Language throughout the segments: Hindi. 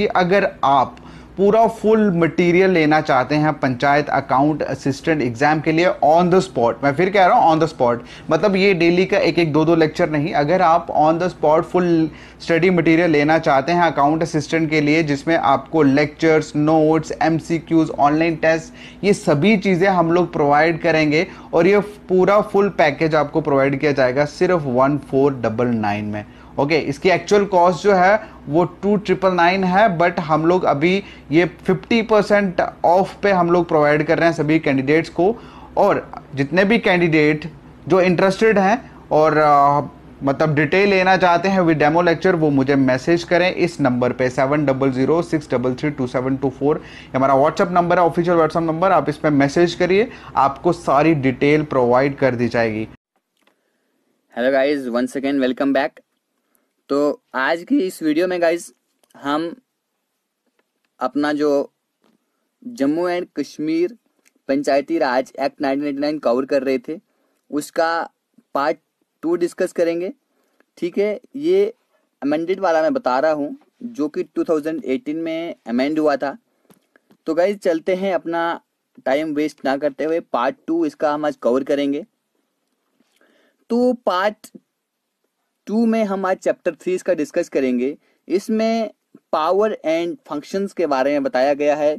कि अगर आप पूरा फुल मटेरियल लेना चाहते हैं पंचायत अकाउंट असिस्टेंट एग्जाम के लिए ऑन द स्पॉट मैं फिर कह रहा हूँ ऑन द स्पॉट मतलब ये डेली का एक एक दो दो लेक्चर नहीं अगर आप on the spot full study material लेना चाहते हैं अकाउंट असिस्टेंट के लिए जिसमें आपको lectures notes M online test ये सभी चीज़ें हम लोग प्रोवाइड करेंगे और ये पूरा फुल पैकेज आपको प्रोवाइड किया जाएगा सिर्फ वन फोर डबल नाइन में ओके इसकी एक्चुअल कॉस्ट जो है वो टू ट्रिपल नाइन है बट हम लोग अभी ये फिफ्टी परसेंट ऑफ पे हम लोग प्रोवाइड कर रहे हैं सभी कैंडिडेट्स को और जितने भी कैंडिडेट जो इंटरेस्टेड हैं और मतलब डिटेल लेना चाहते हैं विद डेमो लेक्चर वो मुझे मैसेज करें इस नंबर पे seven double zero six double three two seven two four हमारा व्हाट्सअप नंबर है ऑफिशियल व्हाट्सअप नंबर आप इस पर मैसेज करिए आपको सारी डिटेल प्रोवाइड कर दी जाएगी hello guys once again welcome back तो आज की इस वीडियो में गाइज हम अपना जो Jammu and Kashmir Panchayati Raj act nine cover कर रहे थे उसका पार्ट टू डिस्कस करेंगे ठीक है ये अमेंडेड वाला मैं बता रहा हूँ जो कि 2018 में अमेंड हुआ था तो गाइज चलते हैं अपना टाइम वेस्ट ना करते हुए पार्ट टू इसका हम आज कवर करेंगे तो पार्ट टू में हम आज चैप्टर थ्री इसका डिस्कस करेंगे इसमें पावर एंड फंक्शंस के बारे में बताया गया है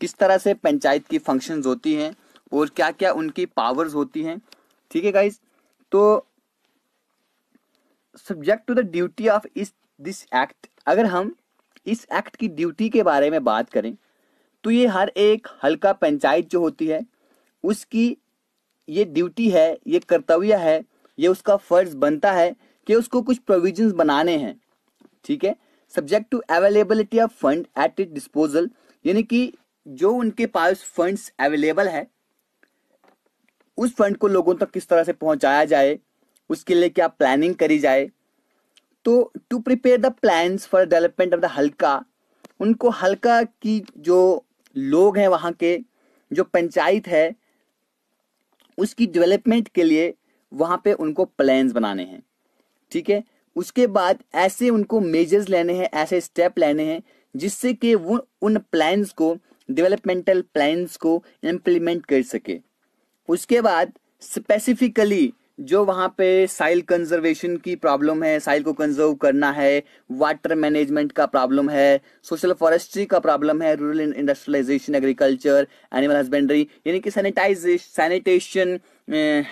किस तरह से पंचायत की फंक्शंस होती हैं और क्या क्या उनकी पावर्स होती हैं ठीक है गाइज तो subject to the duty of इस दिस एक्ट अगर हम इस एक्ट की ड्यूटी के बारे में बात करें तो ये हर एक हल्का पंचायत जो होती है उसकी ये ड्यूटी है ये कर्तव्य है ये उसका फर्ज बनता है कि उसको कुछ प्रोविजन बनाने हैं ठीक है subject to availability of fund at it disposal यानी कि जो उनके पास फंड्स अवेलेबल है उस फंड को लोगों तक किस तरह से पहुंचाया जाए उसके लिए क्या प्लानिंग करी जाए तो to prepare the plan for development of the Halqa उनको हल्का की जो लोग हैं वहाँ के जो पंचायत है उसकी डेवलपमेंट के लिए वहाँ पे उनको प्लान्स बनाने हैं ठीक है उसके बाद ऐसे उनको मेजर्स लेने हैं ऐसे स्टेप लेने हैं जिससे कि वो उन प्लान्स को डेवलपमेंटल प्लान्स को इम्प्लीमेंट कर सके उसके बाद स्पेसिफिकली जो वहाँ पे साइल कंजर्वेशन की प्रॉब्लम है साइल को कंजर्व करना है वाटर मैनेजमेंट का प्रॉब्लम है सोशल फॉरेस्ट्री का प्रॉब्लम है rural industrialisation agriculture animal husbandry यानी कि sanitisation sanitation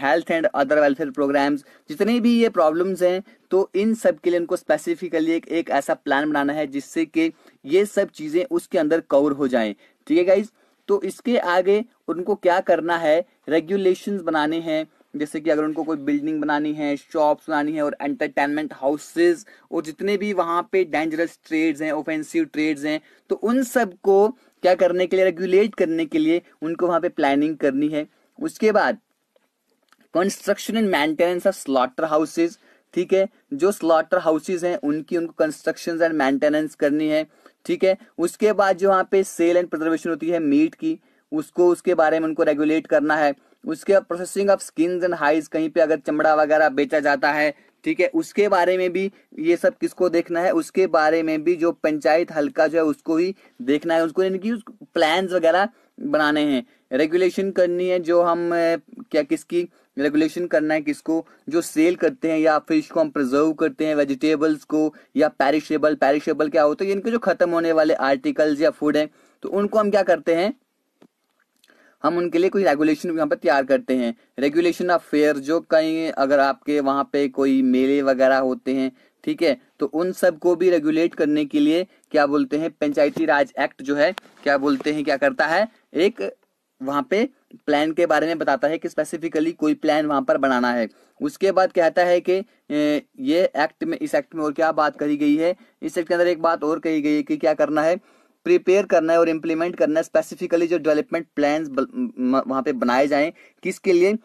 health and other welfare programmes जितने भी ये प्रॉब्लम्स हैं तो इन सब के लिए उनको स्पेसिफिकली एक, एक ऐसा प्लान बनाना है जिससे कि ये सब चीज़ें उसके अंदर कवर हो जाएं ठीक है गाइज तो इसके आगे उनको क्या करना है रेगुलेशंस बनाने हैं जैसे कि अगर उनको कोई बिल्डिंग बनानी है शॉप्स बनानी है और एंटरटेनमेंट हाउसेज और जितने भी वहां पे डेंजरस ट्रेड्स हैं ओफेंसिव ट्रेड्स हैं तो उन सब को क्या करने के लिए रेगुलेट करने के लिए उनको वहां पे प्लानिंग करनी है उसके बाद construction and maintenance of slaughter houses ठीक है जो स्लॉटर हाउसेज हैं उनकी उनको कंस्ट्रक्शन एंड मेंटेनेंस करनी है ठीक है उसके बाद जो वहाँ पे सेल एंड प्रिजर्वेशन होती है मीट की उसको उसके बारे में उनको रेगुलेट करना है उसके processing of skin and hides कहीं पे अगर चमड़ा वगैरह बेचा जाता है ठीक है उसके बारे में भी ये सब किसको देखना है उसके बारे में भी जो पंचायत हल्का जो है उसको ही देखना है उसको यानी कि प्लान वगैरह बनाने हैं रेगुलेशन करनी है जो हम क्या किसकी रेगुलेशन करना है किसको जो सेल करते हैं या फिश को हम प्रिजर्व करते हैं वेजिटेबल्स को या पैरिशेबल पैरिशेबल क्या होता है इनके जो खत्म होने वाले आर्टिकल्स या फूड हैं तो उनको हम क्या करते हैं हम उनके लिए कोई रेगुलेशन यहाँ पर तैयार करते हैं रेगुलेशन ऑफ फेयर जो कहीं अगर आपके वहाँ पे कोई मेले वगैरह होते हैं ठीक है तो उन सब को भी रेगुलेट करने के लिए क्या बोलते हैं पंचायती राज एक्ट जो है क्या बोलते हैं क्या करता है एक वहाँ पे प्लान के बारे में बताता है कि स्पेसिफिकली कोई प्लान वहाँ पर बनाना है उसके बाद कहता है कि ये एक्ट में इस एक्ट में और क्या बात कही गई है इस एक्ट के अंदर एक बात और कही गई है कि क्या करना है प्रिपेयर करना है और इम्प्लीमेंट करना है स्पेसिफिकली जो डेवलपमेंट प्लान वहाँ पे बनाए जाएं किसके लिए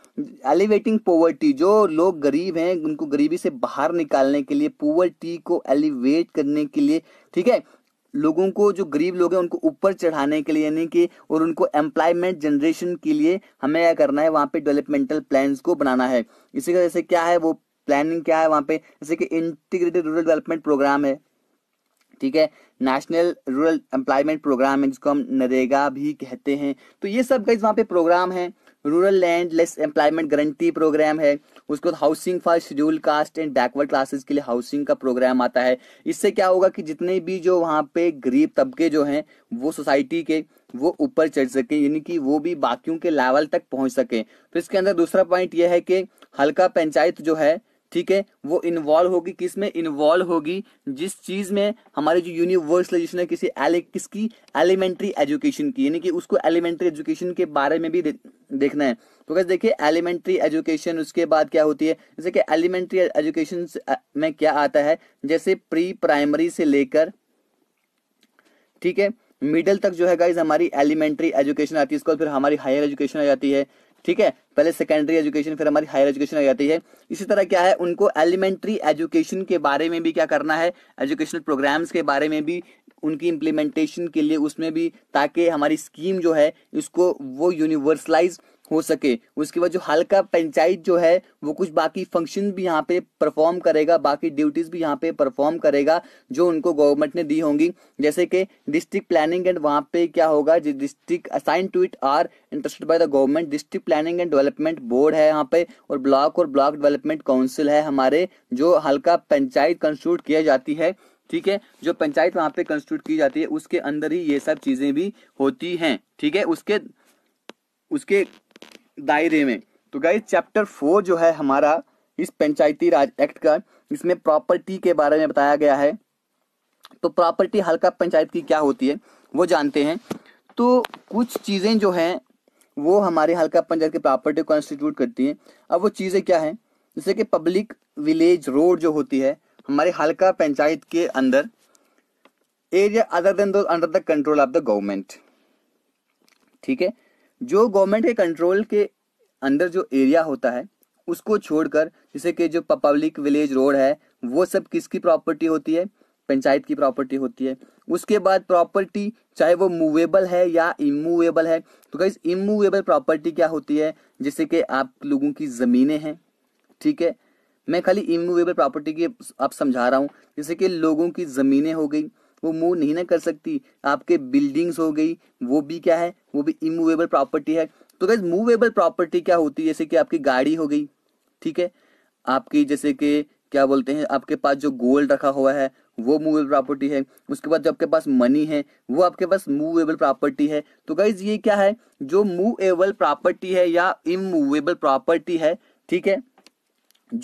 एलिवेटिंग पोवर्टी जो लोग गरीब हैं उनको गरीबी से बाहर निकालने के लिए पोवर्टी को एलिवेट करने के लिए ठीक है लोगों को जो गरीब लोग हैं उनको ऊपर चढ़ाने के लिए यानी कि और उनको एम्प्लॉयमेंट जनरेशन के लिए हमें क्या करना है वहाँ पे डेवलपमेंटल प्लान को बनाना है इसी वजह से क्या है वो प्लानिंग क्या है वहाँ पे जैसे कि इंटीग्रेटेड रूरल डेवलपमेंट प्रोग्राम है ठीक है नेशनल रूरल एम्प्लॉयमेंट प्रोग्राम है जिसको हम नरेगा भी कहते हैं तो ये सब गाइज वहाँ पे प्रोग्राम है rural landless employment guarantee programme है उसके बाद housing for schedule caste and backward classes के लिए हाउसिंग का प्रोग्राम आता है इससे क्या होगा कि जितने भी जो वहाँ पे गरीब तबके जो हैं वो सोसाइटी के वो ऊपर चढ़ सकें यानी कि वो भी बाकियों के लेवल तक पहुँच सकें तो इसके अंदर दूसरा पॉइंट ये है कि हल्का पंचायत जो है ठीक है वो इन्वॉल्व होगी किस में इन्वॉल्व होगी जिस चीज में हमारी जो यूनिवर्सलाइजेशन है किसी एले, किसकी एलिमेंट्री एजुकेशन की यानी कि उसको एलिमेंट्री एजुकेशन के बारे में भी दे, देखना है तो कैसे देखिए एलिमेंट्री एजुकेशन उसके बाद क्या होती है जैसे कि एलिमेंट्री एजुकेशन में क्या आता है जैसे प्री प्राइमरी से लेकर ठीक है मिडिल तक जो है गाइज हमारी एलिमेंट्री एजुकेशन आती है इसको फिर हमारी हायर एजुकेशन आ जाती है ठीक है पहले सेकेंडरी एजुकेशन फिर हमारी हायर एजुकेशन आ जाती है इसी तरह क्या है उनको एलिमेंट्री एजुकेशन के बारे में भी क्या करना है एजुकेशनल प्रोग्राम्स के बारे में भी उनकी इम्प्लीमेंटेशन के लिए उसमें भी ताकि हमारी स्कीम जो है इसको वो यूनिवर्सलाइज हो सके उसके बाद जो हल्का पंचायत जो है वो कुछ बाकी फंक्शन भी यहाँ पे परफॉर्म करेगा बाकी ड्यूटीज भी यहाँ पे परफॉर्म करेगा जो उनको गवर्नमेंट ने दी होंगी जैसे कि डिस्ट्रिक्ट प्लानिंग एंड वहाँ पे क्या होगा जो district assign to it are interested by the government district planning and development board है यहाँ पे और ब्लॉक और ब्लॉक डेवलपमेंट काउंसिल है हमारे जो हल्का पंचायत कंस्टिट्यूट किया जाती है ठीक है जो पंचायत वहाँ पे कंस्टिट्यूट की जाती है उसके अंदर ही ये सब चीजें भी होती हैं ठीक है उसके उसके दायरे में तो गाइज चैप्टर फोर जो है हमारा इस पंचायती राज एक्ट का इसमें प्रॉपर्टी के बारे में बताया गया है तो प्रॉपर्टी हल्का पंचायत की क्या होती है वो जानते हैं तो कुछ चीज़ें जो हैं वो हमारे हल्का पंचायत की प्रॉपर्टी को कॉन्स्टिट्यूट करती हैं अब वो चीज़ें क्या हैं जैसे कि पब्लिक विलेज रोड जो होती है हमारे हल्का पंचायत के अंदर area other than those under the control of the government ठीक है जो गवर्नमेंट के कंट्रोल के अंदर जो एरिया होता है उसको छोड़कर जैसे कि जो पब्लिक विलेज रोड है वो सब किसकी प्रॉपर्टी होती है पंचायत की प्रॉपर्टी होती है उसके बाद प्रॉपर्टी चाहे वो मूवेबल है या इमूवेबल है तो गाइज इमूवेबल प्रॉपर्टी क्या होती है जैसे कि आप लोगों की ज़मीनें हैं ठीक है मैं खाली इमूवेबल प्रॉपर्टी की आप समझा रहा हूँ जैसे कि लोगों की ज़मीनें हो गई वो मूव नहीं ना कर सकती आपके बिल्डिंग्स हो गई वो भी क्या है वो भी इमूवेबल प्रॉपर्टी है तो गैस मूवेबल प्रॉपर्टी क्या होती है जैसे कि आपकी गाड़ी हो गई ठीक है आपकी जैसे कि क्या बोलते हैं आपके पास जो गोल्ड रखा हुआ है वो मूवेबल प्रॉपर्टी है उसके बाद जो आपके पास मनी है वो आपके पास मूवेबल प्रॉपर्टी है तो गाइज ये क्या है जो मूवेबल प्रॉपर्टी है या इमूवेबल प्रॉपर्टी है ठीक है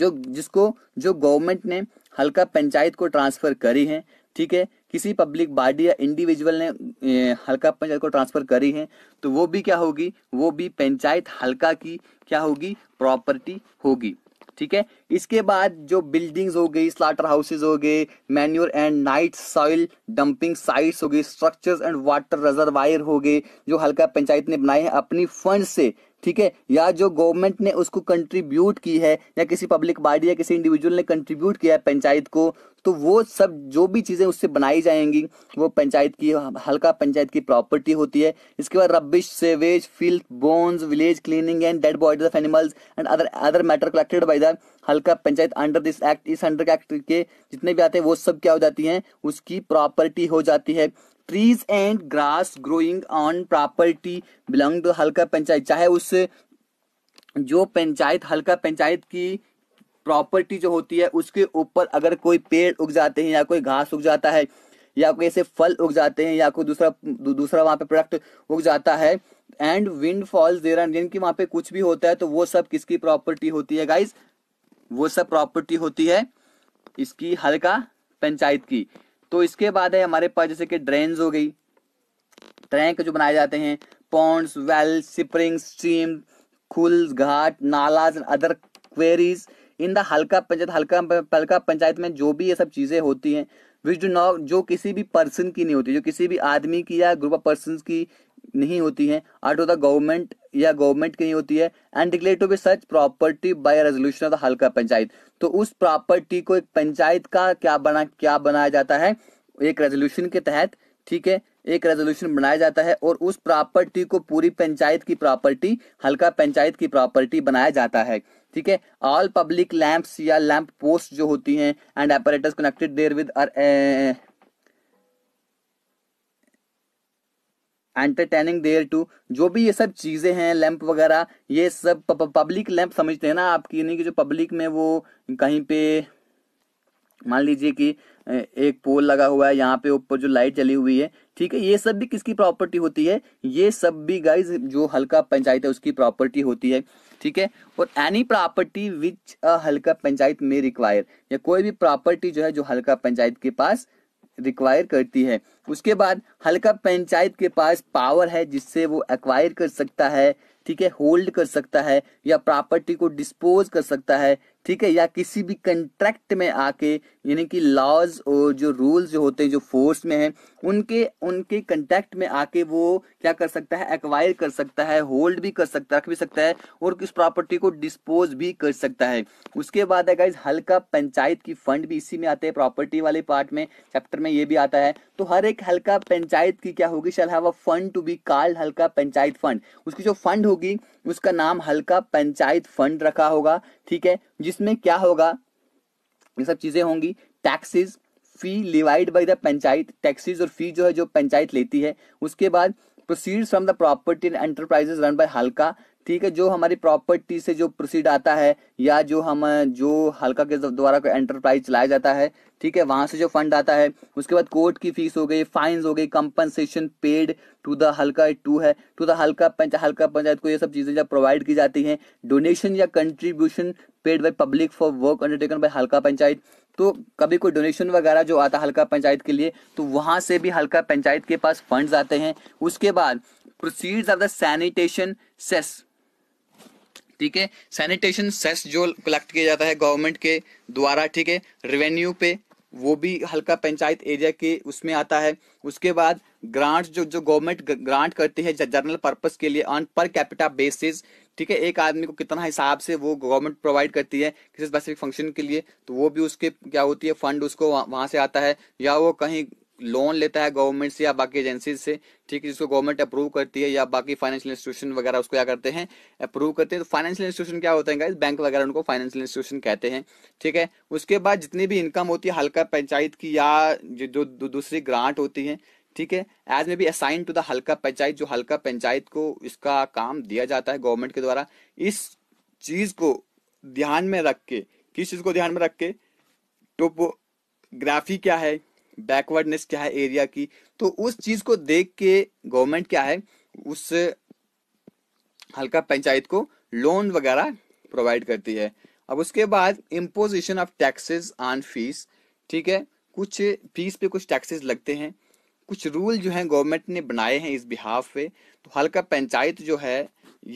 जो जिसको जो गवर्नमेंट ने हल्का पंचायत को ट्रांसफर करी है ठीक है किसी पब्लिक बॉडी या इंडिविजुअल ने हल्का पंचायत को ट्रांसफर करी है तो वो भी क्या होगी वो भी पंचायत हल्का की क्या होगी प्रॉपर्टी होगी ठीक है इसके बाद जो बिल्डिंग्स हो गई स्लाटर हाउसेज हो गए manure and night soil dumping sites हो गई स्ट्रक्चर्स एंड वाटर रिजर्वायर हो गए जो हल्का पंचायत ने बनाए हैं अपनी फंड से ठीक है या जो गवर्नमेंट ने उसको कंट्रीब्यूट की है या किसी पब्लिक बॉडी या किसी इंडिविजुअल ने कंट्रीब्यूट किया है पंचायत को तो वो सब जो भी चीज़ें उससे बनाई जाएंगी वो पंचायत की हल्का पंचायत की प्रॉपर्टी होती है इसके बाद rubbish sewage filth bones village cleaning and dead bodies of animals and other other matter collected by the Halqa panchayat under this act इस अंडर एक्ट के जितने भी आते हैं वो सब क्या हो जाती हैं उसकी प्रॉपर्टी हो जाती है trees and grass growing on property belong to Halqa panchayat चाहे उस जो पंचायत हल्का पंचायत की प्रॉपर्टी जो होती है उसके ऊपर अगर कोई पेड़ उग जाते हैं या कोई घास उग जाता है या कोई ऐसे फल उग जाते हैं या कोई दूसरा दू, दूसरा वहाँ पे प्रोडक्ट उग जाता है एंड विंड फॉल्स देर जिनकी वहाँ पे कुछ भी होता है तो वो सब किसकी प्रॉपर्टी होती है गाइज वो सब प्रॉपर्टी होती है इसकी हल्का पंचायत की तो इसके बाद है हमारे पास जैसे कि ड्रेन हो गई ट्रैंक जो बनाए जाते हैं Pond's well spring stream kul ghat नालाज other quarries in the Halqa panchayat हल्का हल्का पंचायत में जो भी ये सब चीज़ें होती हैं विच डू नॉ जो किसी भी पर्सन की नहीं होती जो किसी भी आदमी की या ग्रुप ऑफ पर्सन की नहीं होती है आर टू द गवर्नमेंट या गवर्नमेंट की नहीं होती है and declare to be such property by resolution of the Halqa panchayat तो उस प्रॉपर्टी को एक पंचायत का क्या बना क्या बनाया जाता है एक रेजोल्यूशन के तहत ठीक है एक रेजोल्यूशन बनाया जाता है और उस प्रॉपर्टी को पूरी पंचायत की प्रॉपर्टी हल्का पंचायत की प्रॉपर्टी बनाया जाता है ठीक है ऑल पब्लिक लैंप्स या लैंप पोस्ट जो होती हैं and operators connected therewith entertaining thereto जो भी ये सब चीज़ें हैं लैंप वगैरह ये सब पब्लिक लैंप समझते हैं ना आपकी यानी कि जो पब्लिक में वो कहीं पे मान लीजिए कि एक पोल लगा हुआ है यहाँ पे ऊपर जो लाइट चली हुई है ठीक है ये सब भी किसकी प्रॉपर्टी होती है ये सब भी गाइज जो हल्का पंचायत है उसकी प्रॉपर्टी होती है ठीक है और एनी प्रॉपर्टी विच अ हल्का पंचायत में रिक्वायर या कोई भी प्रॉपर्टी जो है जो हल्का पंचायत के पास रिक्वायर करती है उसके बाद हल्का पंचायत के पास पावर है जिससे वो एक्वायर कर सकता है ठीक है होल्ड कर सकता है या प्रॉपर्टी को डिस्पोज कर सकता है ठीक है या किसी भी कंट्रैक्ट में आके यानी कि लॉज और जो रूल्स जो होते हैं जो फोर्स में हैं उनके उनके कंटेक्ट में आके वो क्या कर सकता है एक्वायर कर सकता है होल्ड भी कर सकता रख भी सकता है और उस प्रॉपर्टी को डिस्पोज भी कर सकता है उसके बाद है गाइज हल्का पंचायत की फंड भी इसी में आते हैं प्रॉपर्टी वाले पार्ट में चैप्टर में ये भी आता है तो हर एक हल्का पंचायत की क्या होगी shall have a fund to be called Halqa panchayat fund उसकी जो फंड होगी उसका नाम हल्का पंचायत फंड रखा होगा ठीक है जिसमें क्या होगा ये सब चीजें होंगी taxes fee levied by the panchayat taxes और फी जो है जो पंचायत लेती है उसके बाद proceed from the property and enterprises run by Halqa ठीक है जो हमारी प्रॉपर्टी से जो प्रोसीड आता है या जो हम जो हल्का के द्वारा कोई एंटरप्राइज चलाया जाता है ठीक है वहां से जो फंड आता है उसके बाद कोर्ट की फीस हो गई फाइंस हो गई compensation paid to the Halqa to है टू द हल्का पंचायत हल्का पंचायत को ये सब चीजें जब प्रोवाइड की जाती हैं डोनेशन या contribution paid by public for work undertaken by Halqa panchayat तो कभी कोई डोनेशन वगैरह जो आता है हल्का पंचायत के लिए तो वहां से भी हल्का पंचायत के पास फंड्स आते हैं उसके बाद proceeds of the sanitation cess ठीक है सैनिटेशन सेस जो कलेक्ट किया जाता है गवर्नमेंट के द्वारा ठीक है रेवेन्यू पे वो भी हल्का पंचायत एरिया के उसमें आता है उसके बाद ग्रांट जो जो गवर्नमेंट ग्रांट करती है जनरल पर्पस के लिए ऑन पर कैपिटा बेसिस ठीक है एक आदमी को कितना हिसाब से वो गवर्नमेंट प्रोवाइड करती है किसी स्पेसिफिक फंक्शन के लिए तो वो भी उसके क्या होती है फंड उसको वहाँ से आता है या वो कहीं लोन लेता है गवर्नमेंट से या बाकी एजेंसी से ठीक है जिसको गवर्नमेंट अप्रूव करती है या बाकी फाइनेंशियल इंस्टीट्यूशन वगैरह उसको क्या करते हैं अप्रूव करते हैं तो फाइनेंशियल इंस्टीट्यूशन क्या होते हैं बैंक वगैरह उनको फाइनेंशियल इंस्टीट्यूशन कहते हैं ठीक है उसके बाद जितनी भी इनकम होती है हल्का पंचायत की या जो दूसरी ग्रांट होती है ठीक है एज में be assign to the Halqa panchayat जो हल्का पंचायत को इसका काम दिया जाता है गवर्नमेंट के द्वारा इस चीज को ध्यान में रख के किस चीज को ध्यान में रख के टोपोग्राफी तो क्या है बैकवर्डनेस क्या है एरिया की तो उस चीज को देख के गवर्नमेंट क्या है उस हल्का पंचायत को लोन वगैरह प्रोवाइड करती है अब उसके बाद imposition of taxes on fees ठीक है कुछ फीस पे कुछ टैक्सेस लगते हैं कुछ रूल जो हैं गवर्नमेंट ने बनाए हैं इस बिहाफ पे तो हल्का पंचायत जो है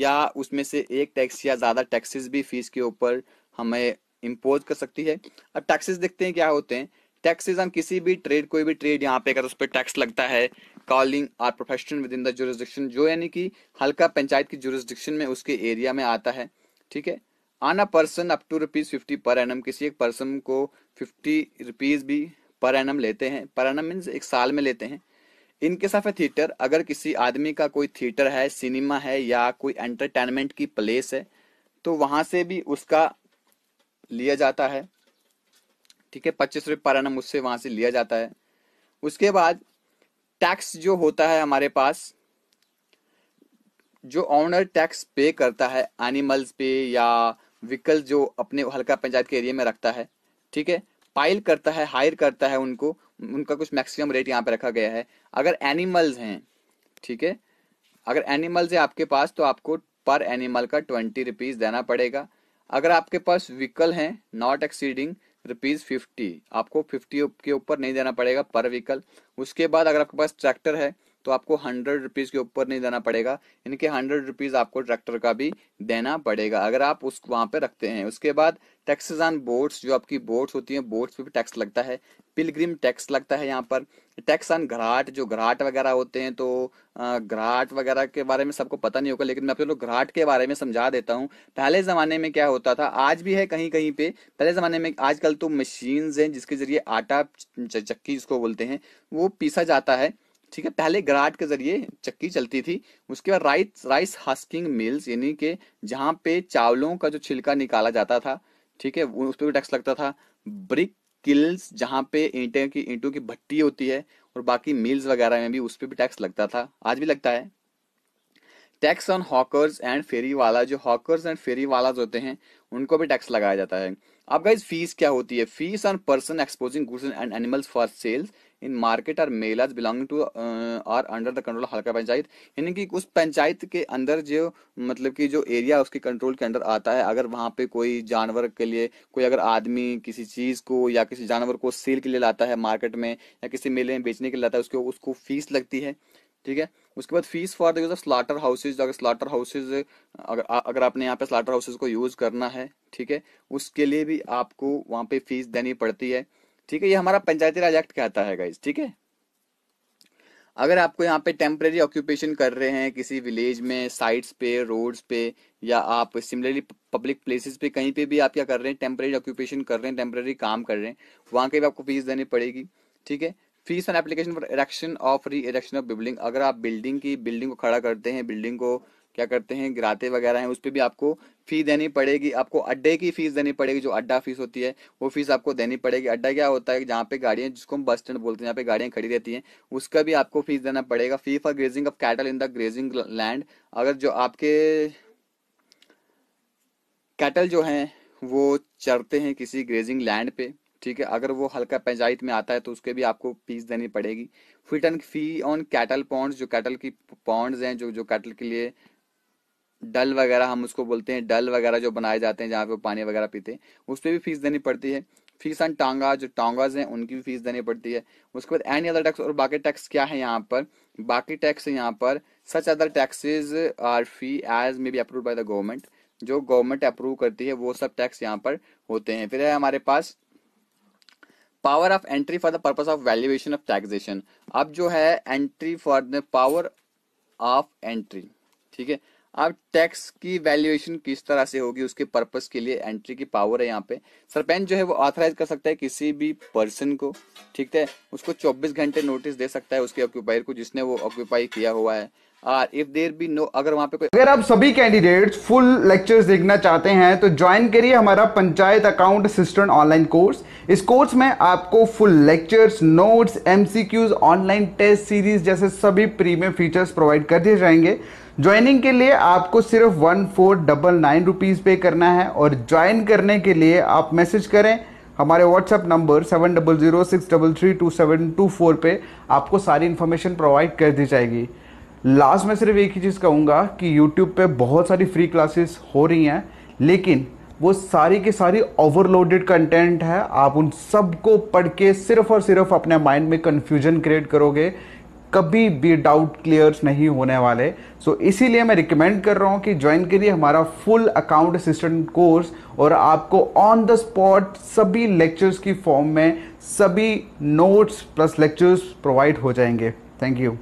या उसमें से एक टैक्स या ज़्यादा टैक्सेस भी फीस के ऊपर हमें इम्पोज कर सकती है अब टैक्सेस देखते हैं क्या होते हैं टैक्सेस ऑन किसी भी ट्रेड कोई भी ट्रेड यहाँ पे अगर उस पर टैक्स लगता है calling or profession within the jurisdiction जो यानी कि हल्का पंचायत की जुरिस्डिक्शन में उसके एरिया में आता है ठीक है on a person up to rupees fifty per annum किसी एक पर्सन को फिफ्टी रुपीज भी पर एनम लेते हैं पर एनम मीन्स एक साल में लेते हैं इनके साथ है थिएटर अगर किसी आदमी का कोई थिएटर है सिनेमा है या कोई एंटरटेनमेंट की प्लेस है तो वहां से भी उसका लिया जाता है ठीक है पच्चीस रुपये पर एनम उससे वहाँ से लिया जाता है उसके बाद टैक्स जो होता है हमारे पास जो ऑनर टैक्स पे करता है एनिमल्स पे या व्हीकल जो अपने हल्का पंचायत के एरिया में रखता है ठीक है पाइल करता है हायर करता है उनको उनका कुछ मैक्सिमम रेट यहाँ पे रखा गया है अगर एनिमल्स हैं ठीक है अगर एनिमल्स है आपके पास तो आपको पर एनिमल का ट्वेंटी रुपीज देना पड़ेगा अगर आपके पास व्हीकल हैं नॉट एक्सीडिंग रुपीज फिफ्टी आपको फिफ्टी के ऊपर नहीं देना पड़ेगा पर व्हीकल उसके बाद अगर आपके पास ट्रैक्टर है तो आपको हंड्रेड रुपीज के ऊपर नहीं देना पड़ेगा इनके हंड्रेड रुपीज आपको ट्रैक्टर का भी देना पड़ेगा अगर आप उस वहां पे रखते हैं उसके बाद टैक्सेस ऑन बोर्ड्स जो आपकी बोर्ड्स होती हैं बोर्ड्स पे भी टैक्स लगता है पिलग्रिम टैक्स लगता है यहाँ पर टैक्स ऑन घराट जो घराट वगैरह होते हैं तो घराट वगैरह के बारे में सबको पता नहीं होगा लेकिन मैं आपको घराट के बारे में समझा देता हूँ पहले ज़माने में क्या होता था आज भी है कहीं कहीं पे पहले ज़माने में आजकल तो मशीन्स हैं जिसके ज़रिए आटा चक्की जिसको बोलते हैं वो पीसा जाता है ठीक है पहले ग्राट के जरिए चक्की चलती थी उसके बाद राइस राइस हस्किंग मिल्स यानी कि जहाँ पे चावलों का जो छिलका निकाला जाता था ठीक है उस पर भी टैक्स लगता था ब्रिक किल्स जहाँ पे ईंटे की ईंटों की भट्टी होती है और बाकी मिल्स वगैरह में भी उस पर भी टैक्स लगता था आज भी लगता है टैक्स ऑन हॉकर्स एंड फेरी वाला जो हॉकर्स एंड फेरी वाला होते हैं उनको भी टैक्स लगाया जाता है अब गाइज फीस क्या होती है fees on person exposing goods and animals for sales in market or melas belong to or under the control Halqa panchayat यानी कि उस पंचायत के अंदर जो मतलब कि जो एरिया उसके कंट्रोल के अंदर आता है अगर वहाँ पे कोई जानवर के लिए कोई अगर आदमी किसी चीज को या किसी जानवर को सेल के लिए लाता है मार्केट में या किसी मेले में बेचने के लिए लाता है उसको उसको फीस लगती है ठीक है उसके बाद fees for the use of slaughter houses अगर स्लाटर हाउसेज अगर अगर आपने यहाँ पे स्लाटर हाउसेज को यूज करना है ठीक है उसके लिए भी आपको वहाँ पे फीस देनी पड़ती है ठीक है ये हमारा पंचायती राज एक्ट कहता है गाइज ठीक है अगर आपको यहाँ पे टेम्परेरी ऑक्यूपेशन कर रहे हैं किसी विलेज में साइट्स पे रोड्स पे या आप सिमिलरली पब्लिक प्लेसेस पे कहीं पे भी आप क्या कर रहे हैं टेम्परेरी ऑक्यूपेशन कर रहे हैं टेम्परेरी काम कर रहे हैं वहाँ के भी आपको फीस देनी पड़ेगी ठीक है fees on application for erection of re erection of building अगर आप बिल्डिंग की बिल्डिंग को खड़ा करते हैं बिल्डिंग को क्या करते हैं गिराते वगैरह हैं उस पर भी आपको फी देनी पड़ेगी आपको अड्डे की फीस देनी पड़ेगी जो अड्डा फीस होती है वो फीस आपको देनी पड़ेगी अड्डा क्या होता है जहाँ पे गाड़ियाँ जिसको हम बस स्टैंड बोलते हैं जहाँ पे गाड़ियाँ खड़ी रहती हैं उसका भी आपको फीस देना पड़ेगा fee for grazing of cattle in the grazing land अगर जो आपके कैटल जो हैं वो चरते हैं किसी ग्रेजिंग लैंड पे ठीक है अगर वो हल्का पंचायत में आता है तो उसके भी आपको फीस देनी पड़ेगी fit and fee on cattle ponds जो कैटल की पॉन्ड्स हैं जो जो कैटल के लिए डल वगैरह हम उसको बोलते हैं डल वगैरह जो बनाए जाते हैं जहाँ पे पानी वगैरह पीते हैं उस पर भी फीस देनी पड़ती है फीस ऑन टांगा जो टांगाज हैं उनकी भी फीस देनी पड़ती है उसके बाद एनी अदर टैक्स और बाकी टैक्स क्या है यहाँ पर बाकी टैक्स यहाँ पर such other taxes or fee as may be approve by the government जो गवर्नमेंट अप्रूव करती है वो सब टैक्स यहाँ पर होते हैं फिर है हमारे पास power of entry for the purpose of valuation of taxation अब जो है entry for the power of entry ठीक है अब टैक्स की वैल्यूएशन किस तरह से होगी उसके पर्पस के लिए एंट्री की पावर है यहाँ पे सरपंच जो है वो ऑथराइज कर सकता है किसी भी पर्सन को ठीक है उसको 24 घंटे नोटिस दे सकता है उसके ऑक्यूपायर को जिसने वो ऑक्यूपाई किया हुआ है और इफ देर बी नो अगर वहां पे कोई अगर आप सभी कैंडिडेट्स फुल लेक्चर देखना चाहते हैं तो ज्वाइन करिए हमारा panchayat account assistant online course इस कोर्स में आपको full lectures notes MCQs online test series जैसे सभी प्रीमियम फीचर्स प्रोवाइड कर दिए जाएंगे ज्वाइनिंग के लिए आपको सिर्फ one four double nine rupees pay करना है और ज्वाइन करने के लिए आप मैसेज करें हमारे WhatsApp number seven double zero six double three two seven two four पर आपको सारी इन्फॉर्मेशन प्रोवाइड कर दी जाएगी लास्ट में सिर्फ एक ही चीज़ कहूँगा कि यूट्यूब पे बहुत सारी फ्री क्लासेस हो रही हैं लेकिन वो सारी के सारी ओवरलोडेड कंटेंट है आप उन सबको पढ़ के सिर्फ और सिर्फ अपने माइंड में कन्फ्यूजन क्रिएट करोगे कभी भी डाउट क्लियर नहीं होने वाले सो so, इसीलिए मैं रिकमेंड कर रहा हूँ कि ज्वाइन करिए हमारा फुल अकाउंट असिस्टेंट कोर्स और आपको ऑन द स्पॉट सभी लेक्चर्स की फॉर्म में सभी नोट्स प्लस लेक्चर्स प्रोवाइड हो जाएंगे थैंक यू